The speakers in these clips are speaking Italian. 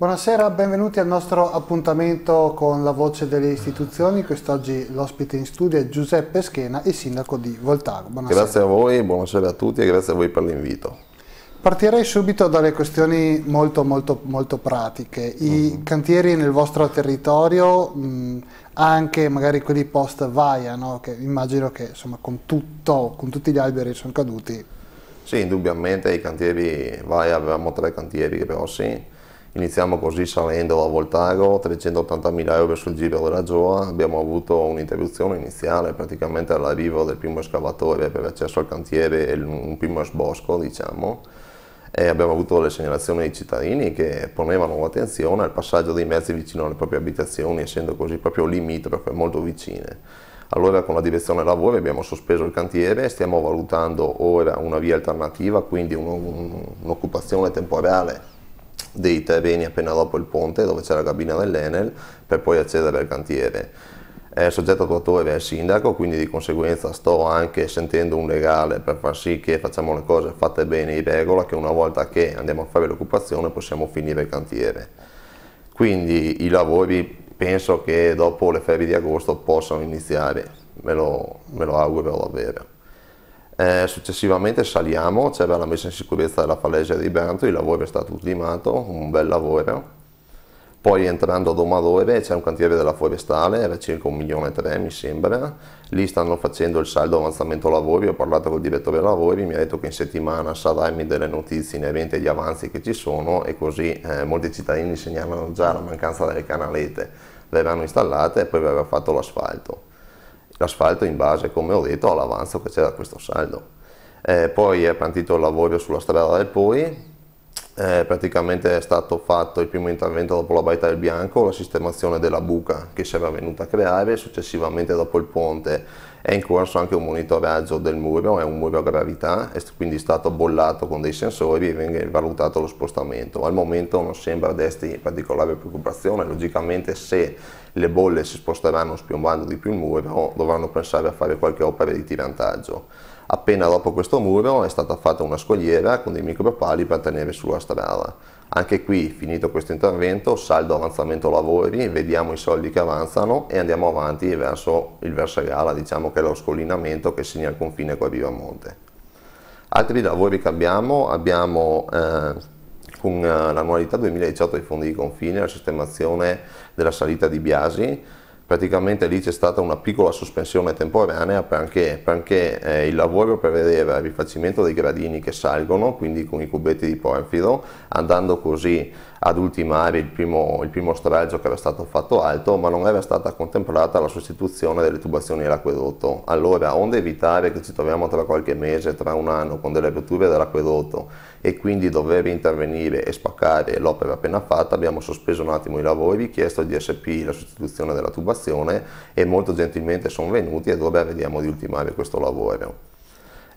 Buonasera, benvenuti al nostro appuntamento con la voce delle istituzioni. Quest'oggi l'ospite in studio è Giuseppe Schena, il sindaco di Voltago. Buonasera. Grazie a voi, buonasera a tutti e grazie a voi per l'invito. Partirei subito dalle questioni molto molto molto pratiche. I uh mhm. -huh. cantieri nel vostro territorio, mh, anche magari quelli post vaia, no? che immagino che insomma, con, tutto, con tutti gli alberi sono caduti. Sì, indubbiamente i cantieri vaia, avevamo tre cantieri grossi Iniziamo così salendo a Voltago, 380.000 euro sul giro della Gioa, abbiamo avuto un'interruzione iniziale praticamente all'arrivo del primo escavatore per l'accesso al cantiere e un primo sbosco diciamo, e abbiamo avuto le segnalazioni dei cittadini che ponevano attenzione al passaggio dei mezzi vicino alle proprie abitazioni, essendo così proprio limitrofe, molto vicine. Allora con la direzione lavori abbiamo sospeso il cantiere, e stiamo valutando ora una via alternativa, quindi un'occupazione temporale dei terreni appena dopo il ponte dove c'è la cabina dell'Enel per poi accedere al cantiere. Il soggetto attuatore è il sindaco, quindi di conseguenza sto anche sentendo un legale per far sì che facciamo le cose fatte bene in regola, che una volta che andiamo a fare l'occupazione possiamo finire il cantiere. Quindi i lavori penso che dopo le ferie di agosto possano iniziare, me lo, me lo auguro davvero. Eh, successivamente saliamo, c'era la messa in sicurezza della falesia di Bento, il lavoro è stato ultimato, un bel lavoro. Poi entrando a Romadore c'è un cantiere della forestale, era circa un milione e tre mi sembra, lì stanno facendo il saldo avanzamento lavori, ho parlato col direttore lavori, mi ha detto che in settimana saranno delle notizie inerenti agli avanzi che ci sono e così eh, molti cittadini segnalano già la mancanza delle canalette, le verranno installate e poi verrà fatto l'asfalto l'asfalto in base, come ho detto, all'avanzo che c'era questo saldo. Eh, poi è partito il lavoro sulla strada del Poi, eh, praticamente è stato fatto il primo intervento dopo la baita del Bianco, la sistemazione della buca che si era venuta a creare, successivamente dopo il ponte è in corso anche un monitoraggio del muro, è un muro a gravità, è quindi stato bollato con dei sensori e viene valutato lo spostamento. Al momento non sembra desti particolare preoccupazione, logicamente se le bolle si sposteranno spiombando di più il muro dovranno pensare a fare qualche opera di tirantaggio. Appena dopo questo muro è stata fatta una scogliera con dei micropali per tenere sulla strada. Anche qui, finito questo intervento, saldo avanzamento lavori, vediamo i soldi che avanzano e andiamo avanti verso il Versagala, diciamo che è lo scollinamento che segna il confine con Rivamonte. Altri lavori che abbiamo, abbiamo eh, con l'annualità 2018 dei fondi di confine la sistemazione della salita di Biasi, praticamente lì c'è stata una piccola sospensione temporanea perché, perché eh, il lavoro prevedeva il rifacimento dei gradini che salgono, quindi con i cubetti di porfido, andando così ad ultimare il primo, il primo stralcio che era stato fatto alto, ma non era stata contemplata la sostituzione delle tubazioni dell'acquedotto. Allora, onde evitare che ci troviamo tra qualche mese, tra un anno, con delle rotture dell'acquedotto e quindi dover intervenire e spaccare l'opera appena fatta, abbiamo sospeso un attimo i lavori, chiesto agli SP la sostituzione della tubazione e molto gentilmente sono venuti ed ora vediamo di ultimare questo lavoro.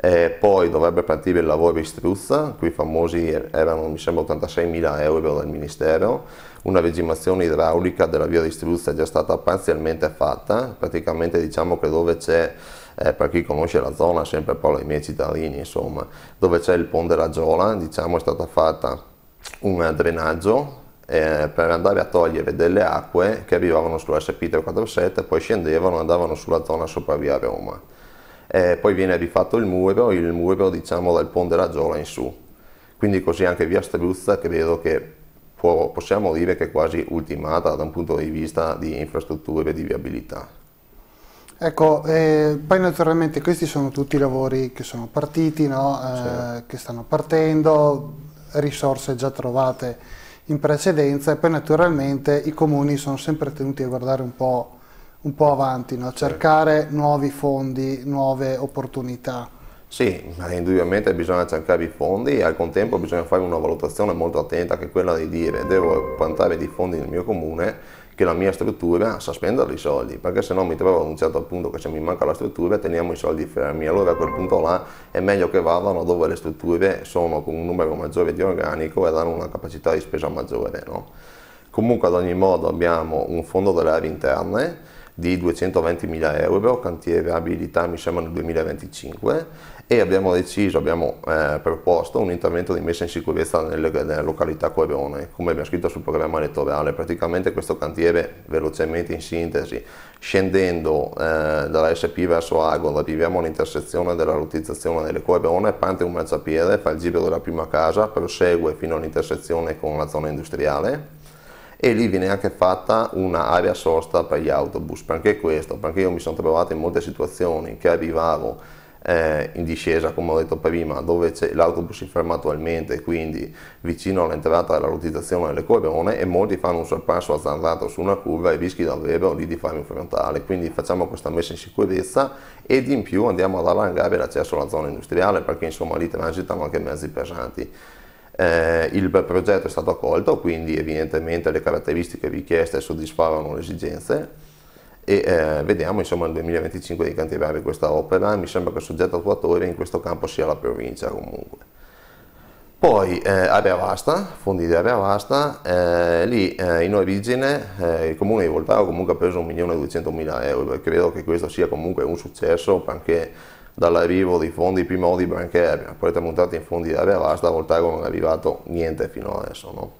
Eh, poi dovrebbe partire il lavoro struzza, qui famosi erano mi sembra 86.000 euro dal Ministero, una regimazione idraulica della via di struzza è già stata parzialmente fatta, praticamente diciamo che dove c'è eh, per chi conosce la zona, sempre parlo ai miei cittadini, insomma, dove c'è il ponte Ragiola, diciamo è stata fatta un drenaggio eh, per andare a togliere delle acque che arrivavano sull'SP347, poi scendevano e andavano sulla zona sopra via Roma eh, poi viene rifatto il muro, il muro diciamo dal ponte Raggiola in su. Quindi così anche via Struzza credo che può, possiamo dire che è quasi ultimata da un punto di vista di infrastrutture e di viabilità. Ecco, eh, poi naturalmente questi sono tutti i lavori che sono partiti, no? eh, sì. che stanno partendo, risorse già trovate in precedenza e poi naturalmente i comuni sono sempre tenuti a guardare un po' un po' avanti, no? cercare certo. nuovi fondi, nuove opportunità. Sì, indubbiamente bisogna cercare i fondi e al contempo bisogna fare una valutazione molto attenta che è quella di dire devo plantare di fondi nel mio comune che la mia struttura sa spendere i soldi, perché se no mi trovo ad un certo punto che se mi manca la struttura teniamo i soldi fermi, allora a quel punto là è meglio che vadano dove le strutture sono con un numero maggiore di organico e danno una capacità di spesa maggiore. No? Comunque ad ogni modo abbiamo un fondo delle aree interne di 220.000 euro, cantiere abilità mi sembra nel 2025 e abbiamo deciso, abbiamo eh, proposto un intervento di messa in sicurezza nelle, nella località Corone, come abbiamo scritto sul programma elettorale, praticamente questo cantiere velocemente in sintesi, scendendo eh, dalla SP verso Agolo, arriviamo all'intersezione della rotizzazione delle Corone, parte un marciapiede, fa il giro della prima casa, prosegue fino all'intersezione con la zona industriale e lì viene anche fatta un'area sosta per gli autobus, perché questo? Perché io mi sono trovato in molte situazioni che arrivavo eh, in discesa, come ho detto prima, dove l'autobus si ferma attualmente, quindi vicino all'entrata della rottizzazione delle corone e molti fanno un sorpasso azzardato su una curva e rischi davvero lì di fare un frontale. Quindi facciamo questa messa in sicurezza ed in più andiamo ad allargare l'accesso alla zona industriale perché insomma lì transitano anche mezzi pesanti. Eh, il progetto è stato accolto, quindi evidentemente le caratteristiche richieste soddisfavano le esigenze e eh, vediamo insomma nel 2025 di cantierare questa opera, mi sembra che il soggetto attuatore in questo campo sia la provincia comunque. Poi eh, area vasta, fondi di area vasta, eh, lì eh, in origine eh, il comune di Voltaro comunque ha preso 1.200.000 euro e credo che questo sia comunque un successo perché dall'arrivo dei fondi, prima o di Banca Erbia, poi tramontati in fondi di Erbia Vasta, a Voltago non è arrivato niente fino adesso. No?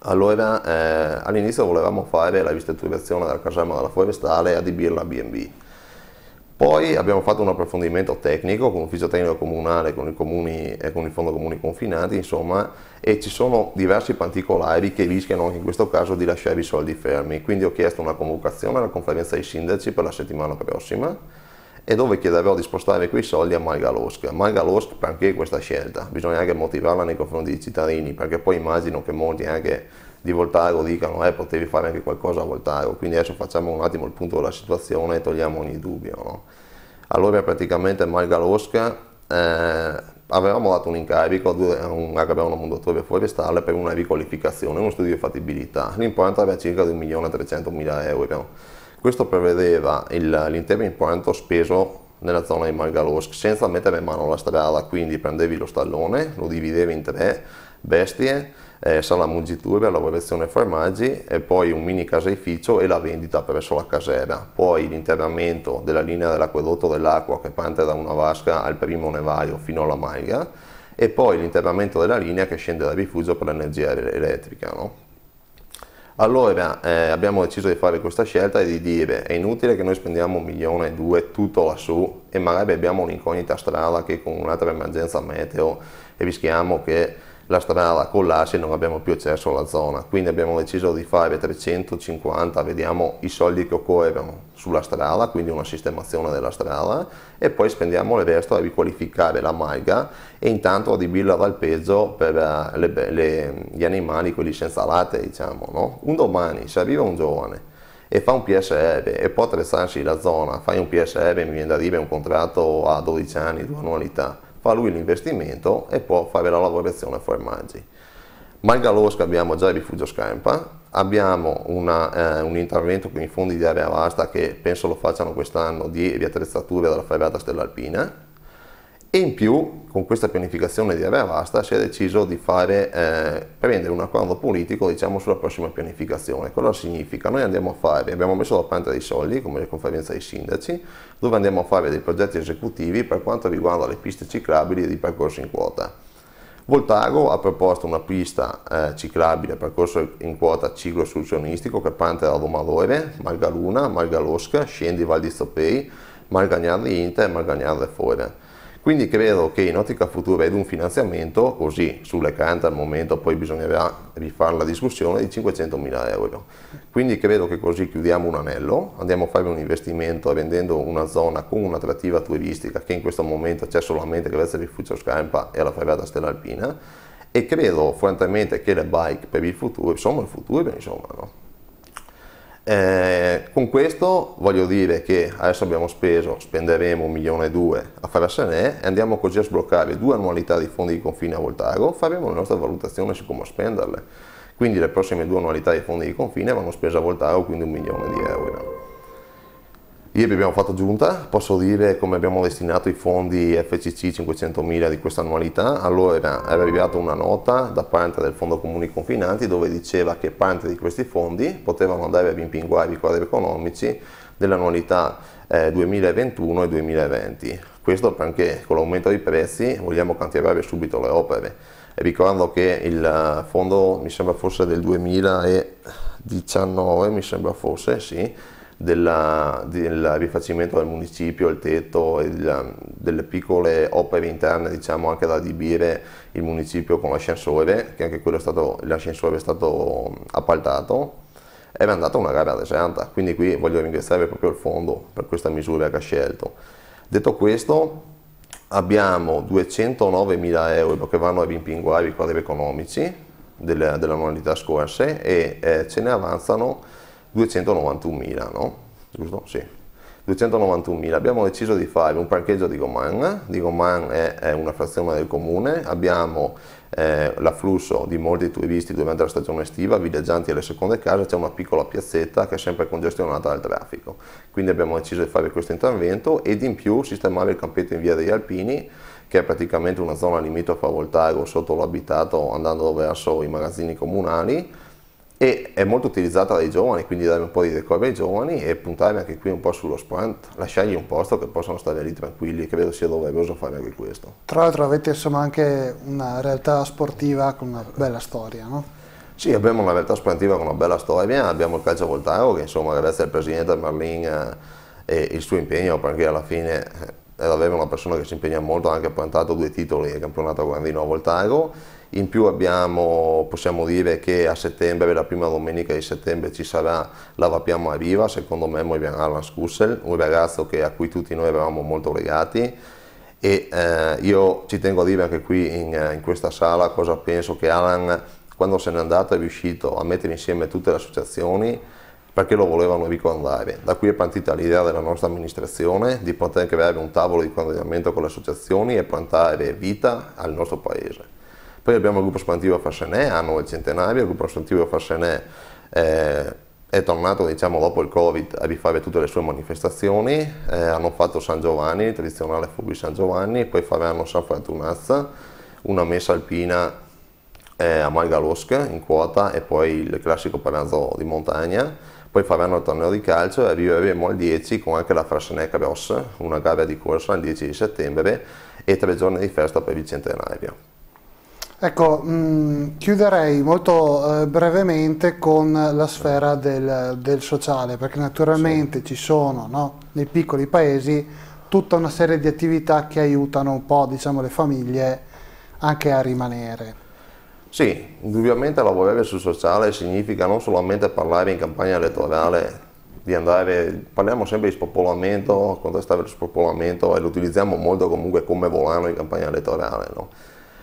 Allora, eh, all'inizio volevamo fare la ristrutturazione della caserma della forestale e adibirla a B&B. Poi abbiamo fatto un approfondimento tecnico con l'ufficio tecnico comunale, con, comuni, eh, con il fondo comuni confinati, insomma, e ci sono diversi particolari che rischiano anche in questo caso di lasciare i soldi fermi. Quindi ho chiesto una convocazione alla conferenza dei sindaci per la settimana prossima e dove chiederò di spostare quei soldi a Margalosc. Margalosc perché questa scelta? Bisogna anche motivarla nei confronti dei cittadini, perché poi immagino che molti anche di Voltago dicano eh potevi fare anche qualcosa a Voltago, quindi adesso facciamo un attimo il punto della situazione e togliamo ogni dubbio. No? Allora praticamente Margalosc eh, avevamo dato un incarico a un Agabano Mondottorio Forestale per una riqualificazione, uno studio di fattibilità, l'importo aveva circa 1.300.000 euro questo prevedeva l'intero impianto speso nella zona di Malgalosk senza mettere in mano la strada, quindi prendevi lo stallone, lo dividevi in tre bestie, eh, sala mungitura, lavorazione formaggi e poi un mini caseificio e la vendita presso la casera. Poi l'interramento della linea dell'acquedotto dell'acqua che parte da una vasca al primo nevaio fino alla maglia e poi l'interramento della linea che scende dal rifugio per l'energia elettrica. No? Allora eh, abbiamo deciso di fare questa scelta e di dire è inutile che noi spendiamo un milione e due tutto lassù e magari abbiamo un'incognita strada che con un'altra emergenza meteo e rischiamo che la strada collasse e non abbiamo più accesso alla zona, quindi abbiamo deciso di fare 350, vediamo i soldi che occorrono sulla strada, quindi una sistemazione della strada e poi spendiamo il resto a riqualificare la malga e intanto adibirla dal peggio per eh, le, le, gli animali, quelli senza latte diciamo. No? Un domani, se arriva un giovane e fa un PSR e può attrezzarsi la zona, fai un PSR, mi viene da dire un contratto a 12 anni, due annualità, fa lui l'investimento e può fare la lavorazione a formaggi. Malgalosca abbiamo già il rifugio Scampa, abbiamo una, eh, un intervento con i fondi di area vasta che penso lo facciano quest'anno di riattrezzature della ferrata Stella Alpina e in più, con questa pianificazione di area vasta, si è deciso di fare, eh, prendere un accordo politico diciamo, sulla prossima pianificazione. Cosa significa? Noi andiamo a fare, abbiamo messo la pianta dei soldi, come le conferenze dei sindaci, dove andiamo a fare dei progetti esecutivi per quanto riguarda le piste ciclabili e i percorsi in quota. Voltago ha proposto una pista eh, ciclabile percorso in quota ciclo soluzionistico che parte da Romalore, Margaluna, Margalosca, Scendi Val di Stopei, Margagnardi Inter e Margagnardi Fore. Quindi credo che in ottica futura ed un finanziamento, così sulle cante al momento poi bisognerà rifare la discussione, di 500.000 euro. Quindi credo che così chiudiamo un anello, andiamo a fare un investimento rendendo una zona con un'attrattiva turistica che in questo momento c'è solamente grazie al rifugio Scampa e alla ferrata Stella Alpina e credo francamente che le bike per il futuro, insomma il futuro insomma no? Eh, con questo voglio dire che adesso abbiamo speso, spenderemo un milione e due a fare SNE e andiamo così a sbloccare due annualità di fondi di confine a Voltago, faremo la nostra valutazione su come spenderle. Quindi le prossime due annualità di fondi di confine vanno spese a Voltago, quindi un milione di euro. Ieri abbiamo fatto giunta, posso dire come abbiamo destinato i fondi FCC 500.000 di questa annualità. Allora era arrivata una nota da parte del Fondo Comuni Confinanti dove diceva che parte di questi fondi potevano andare a rimpinguare i quadri economici dell'annualità eh, 2021 e 2020. Questo perché con l'aumento dei prezzi vogliamo cantierare subito le opere. E ricordando che il eh, fondo mi sembra fosse del 2019, mi sembra fosse, sì, della, del rifacimento del municipio, il tetto e della, delle piccole opere interne, diciamo anche da adibire il municipio con l'ascensore, che anche quello è stato, l'ascensore è stato appaltato era andata una gara desanta, quindi qui voglio ringraziare proprio il fondo per questa misura che ha scelto. Detto questo, abbiamo 209.000 euro che vanno a rimpinguare i quadri economici delle, delle annualità scorse e eh, ce ne avanzano 291.000, no? Giusto? Sì. 291.000. Abbiamo deciso di fare un parcheggio di Goman, di Goman è, è una frazione del comune, abbiamo eh, l'afflusso di molti turisti durante la stagione estiva, villeggianti alle seconde case, c'è una piccola piazzetta che è sempre congestionata dal traffico. Quindi abbiamo deciso di fare questo intervento ed in più sistemare il campetto in via degli Alpini che è praticamente una zona limitrofa a Voltago sotto l'abitato andando verso i magazzini comunali e è molto utilizzata dai giovani, quindi dare un po' di decorum ai giovani e puntare anche qui un po' sullo sprint, lasciargli un posto che possano stare lì tranquilli, che vedo sia doveroso fare anche questo. Tra l'altro avete insomma anche una realtà sportiva con una bella storia, no? Sì, abbiamo una realtà sportiva con una bella storia, abbiamo il calcio voltaro che insomma grazie al presidente Marlin eh, e il suo impegno, perché alla fine eh, è davvero una persona che si impegna molto, ha anche portato due titoli del campionato Grandino a Voltago in più abbiamo, possiamo dire che a settembre, la prima domenica di settembre, ci sarà la Vapiamo a Riva, secondo me Moivian Alan Scussel, un ragazzo che, a cui tutti noi eravamo molto legati e eh, io ci tengo a dire anche qui in, eh, in questa sala cosa penso che Alan quando se n'è andato è riuscito a mettere insieme tutte le associazioni perché lo volevano ricordare. Da qui è partita l'idea della nostra amministrazione di poter creare un tavolo di coordinamento con le associazioni e plantare vita al nostro paese. Poi abbiamo il gruppo espansivo Fassenè, hanno il centenario, il gruppo espansivo Fassenè eh, è tornato diciamo, dopo il Covid a rifare tutte le sue manifestazioni, eh, hanno fatto San Giovanni, il tradizionale fuoco San Giovanni, poi faranno San Fortunazza, una messa alpina eh, a Malgalosca in quota e poi il classico pranzo di montagna poi faranno il torneo di calcio e arriveremo al 10 con anche la Frassenè Cross, una gara di corsa il 10 di settembre e tre giorni di festa per il centenario. Ecco, mh, mm, chiuderei molto eh, brevemente con la sfera del, del sociale, perché naturalmente sì. ci sono no, nei piccoli paesi tutta una serie di attività che aiutano un po' diciamo, le famiglie anche a rimanere. Sì, indubbiamente lavorare sul sociale significa non solamente parlare in campagna elettorale, di andare, parliamo sempre di spopolamento, contrastare lo spopolamento e lo utilizziamo molto comunque come volano in campagna elettorale, no?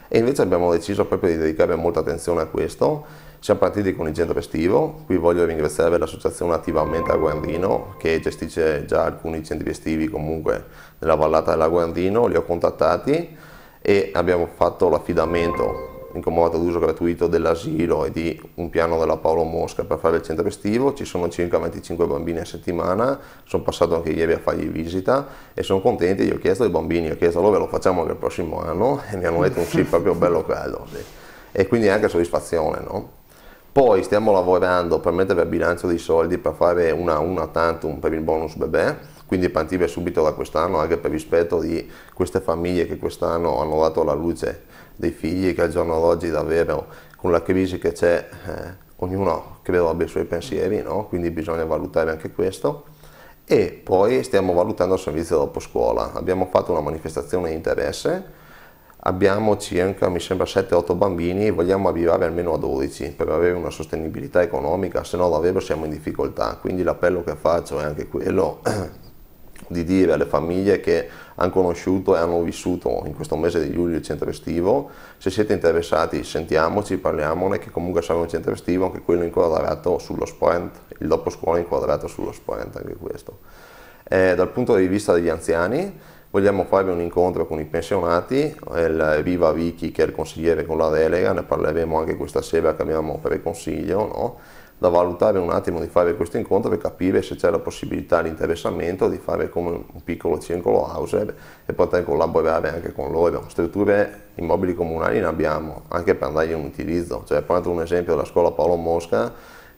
e invece abbiamo deciso proprio di dedicare molta attenzione a questo. Siamo partiti con il centro estivo, qui voglio ringraziare l'associazione Attivamente a Guandino che gestisce già alcuni centri estivi comunque nella vallata della Guandino, li ho contattati e abbiamo fatto l'affidamento in d'uso gratuito dell'asilo e di un piano della Paolo Mosca per fare il centro estivo, ci sono circa 25 bambini a settimana, sono passato anche ieri a fargli visita e sono contenti, gli ho chiesto ai bambini, ho chiesto loro lo facciamo anche il prossimo anno e mi hanno detto un sì proprio bello caldo sì. e quindi anche soddisfazione. No? Poi stiamo lavorando per mettere a bilancio dei soldi per fare una, una tantum per il bonus bebè quindi partire subito da quest'anno anche per rispetto di queste famiglie che quest'anno hanno dato alla luce dei figli che al giorno d'oggi davvero con la crisi che c'è eh, ognuno credo abbia i suoi pensieri, no? quindi bisogna valutare anche questo e poi stiamo valutando il servizio dopo scuola. Abbiamo fatto una manifestazione di interesse, abbiamo circa, mi sembra, 7-8 bambini vogliamo arrivare almeno a 12 per avere una sostenibilità economica, se no davvero siamo in difficoltà. Quindi l'appello che faccio è anche quello di dire alle famiglie che hanno conosciuto e hanno vissuto in questo mese di luglio il centro estivo, se siete interessati sentiamoci, parliamone, che comunque sarà un centro estivo, anche quello inquadrato sullo sprint, il dopo scuola inquadrato sullo sprint, anche questo. E eh, dal punto di vista degli anziani, vogliamo fare un incontro con i pensionati, il Viva Vicky che è il consigliere con la delega, ne parleremo anche questa sera che abbiamo per il consiglio, no? da valutare un attimo di fare questo incontro per capire se c'è la possibilità, l'interessamento di fare come un piccolo circolo house e poter collaborare anche con loro. Strutture immobili comunali ne abbiamo, anche per andare in utilizzo. Cioè, prendo un esempio della scuola Paolo Mosca,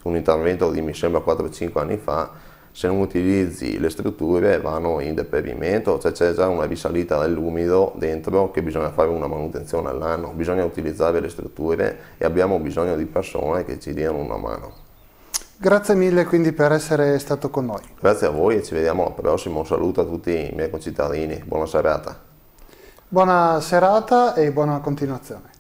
un intervento di mi sembra 4-5 anni fa, se non utilizzi le strutture vanno in deperimento, cioè c'è già una risalita dell'umido dentro che bisogna fare una manutenzione all'anno, bisogna utilizzare le strutture e abbiamo bisogno di persone che ci diano una mano. Grazie mille quindi per essere stato con noi. Grazie a voi e ci vediamo alla prossima. Un saluto a tutti i miei concittadini. Buona serata. Buona serata e buona continuazione.